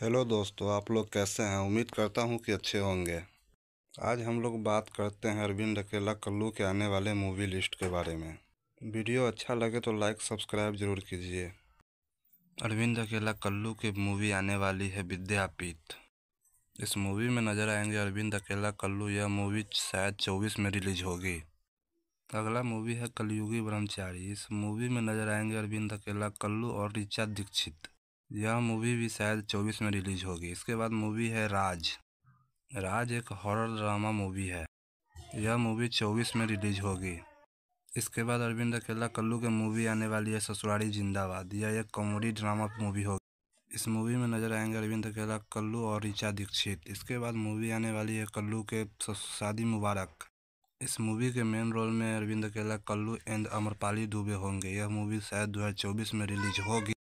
hello दोस्तों आप लोग कैसे हैं उम्मीद करता हूं कि अच्छे होंगे आज हम लोग बात करते हैं अरविंद अकेला कल्लू के आने वाले मूवी लिस्ट के बारे में वीडियो अच्छा लगे तो लाइक सब्सक्राइब जरूर कीजिए अरविंद अकेला कल्लू की मूवी आने वाली है विद्यापीठ इस मूवी में नज़र आएंगे अरविंद अकेला कल्लू यह मूवी शायद चौबीस में रिलीज होगी अगला मूवी है कलयुगी ब्रह्मचारी इस मूवी में नज़र आएंगे अरविंद अकेला कल्लू और ऋचा दीक्षित यह मूवी भी शायद चौबीस में रिलीज होगी इसके बाद मूवी है राज राज एक हॉरर ड्रामा मूवी है यह मूवी चौबीस में रिलीज होगी इसके बाद अरविंद अकेला कल्लू के मूवी आने वाली है ससुराली जिंदाबाद यह एक कॉमेडी ड्रामा मूवी होगी इस मूवी में नजर आएंगे अरविंद अकेला कल्लू और ऋचा दीक्षित इसके बाद मूवी आने वाली है कल्लू के शादी मुबारक इस मूवी के मेन रोल में अरविंद अकेला कल्लू एंड अमरपाली दुबे होंगे यह मूवी शायद दो में रिलीज होगी